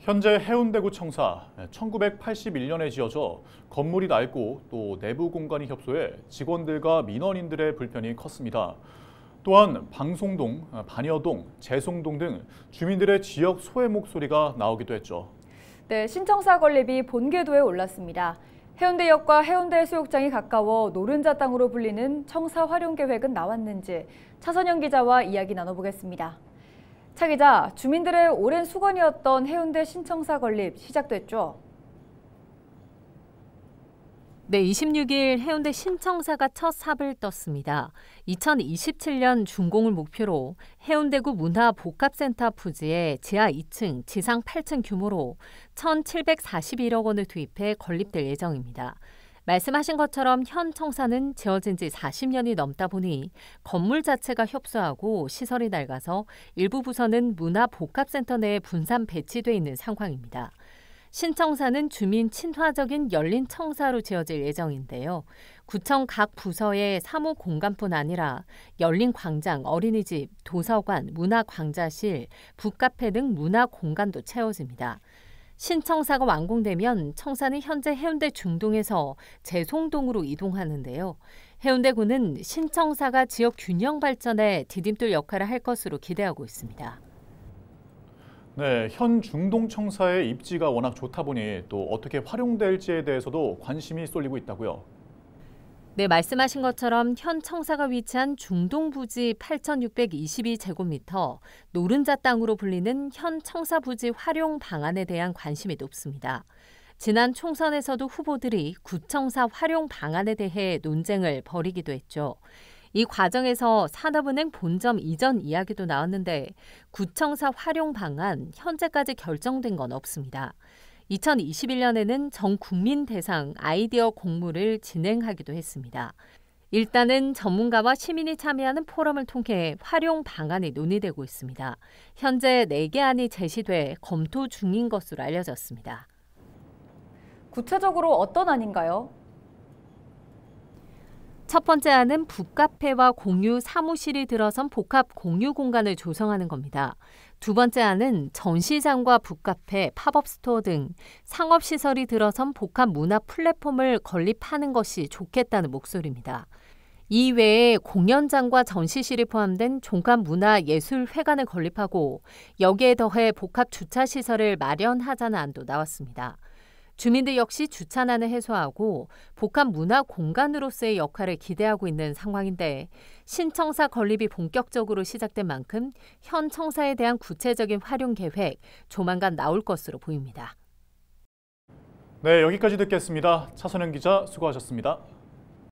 현재 해운대구청사 1981년에 지어져 건물이 낡고 또 내부 공간이 협소해 직원들과 민원인들의 불편이 컸습니다. 또한 방송동, 아, 반여동, 재송동 등 주민들의 지역 소외 목소리가 나오기도 했죠. 네, 신청사 건립이 본궤도에 올랐습니다. 해운대역과 해운대 해수욕장이 가까워 노른자 땅으로 불리는 청사 활용 계획은 나왔는지 차선영 기자와 이야기 나눠보겠습니다. 차 기자, 주민들의 오랜 숙원이었던 해운대 신청사 건립 시작됐죠? 네, 26일 해운대 신청사가 첫 삽을 떴습니다. 2027년 준공을 목표로 해운대구 문화복합센터 부지에 지하 2층, 지상 8층 규모로 1,741억 원을 투입해 건립될 예정입니다. 말씀하신 것처럼 현 청사는 지어진 지 40년이 넘다 보니 건물 자체가 협소하고 시설이 낡아서 일부 부서는 문화복합센터 내에 분산 배치돼 있는 상황입니다. 신청사는 주민 친화적인 열린 청사로 지어질 예정인데요. 구청 각 부서의 사무 공간뿐 아니라 열린 광장, 어린이집, 도서관, 문화광자실, 북카페 등 문화 공간도 채워집니다. 신청사가 완공되면 청사는 현재 해운대 중동에서 재송동으로 이동하는데요. 해운대군은 신청사가 지역 균형 발전에 디딤돌 역할을 할 것으로 기대하고 있습니다. 네, 현 중동청사의 입지가 워낙 좋다 보니 또 어떻게 활용될지에 대해서도 관심이 쏠리고 있다고요. 네, 말씀하신 것처럼 현 청사가 위치한 중동 부지 8,622제곱미터, 노른자 땅으로 불리는 현 청사 부지 활용 방안에 대한 관심이 높습니다. 지난 총선에서도 후보들이 구청사 활용 방안에 대해 논쟁을 벌이기도 했죠. 이 과정에서 산업은행 본점 이전 이야기도 나왔는데 구청사 활용 방안 현재까지 결정된 건 없습니다. 2021년에는 전 국민 대상 아이디어 공모를 진행하기도 했습니다. 일단은 전문가와 시민이 참여하는 포럼을 통해 활용 방안이 논의되고 있습니다. 현재 4개 안이 제시돼 검토 중인 것으로 알려졌습니다. 구체적으로 어떤 안인가요? 첫 번째 안은 북카페와 공유 사무실이 들어선 복합 공유 공간을 조성하는 겁니다. 두 번째 안은 전시장과 북카페, 팝업스토어 등 상업시설이 들어선 복합 문화 플랫폼을 건립하는 것이 좋겠다는 목소리입니다. 이외에 공연장과 전시실이 포함된 종합 문화 예술 회관을 건립하고 여기에 더해 복합 주차시설을 마련하자는 안도 나왔습니다. 주민들 역시 주차난을 해소하고 복합 문화 공간으로서의 역할을 기대하고 있는 상황인데 신청사 건립이 본격적으로 시작된 만큼 현 청사에 대한 구체적인 활용 계획 조만간 나올 것으로 보입니다. 네, 여기까지 듣겠습니다. 차선영 기자 수고하셨습니다.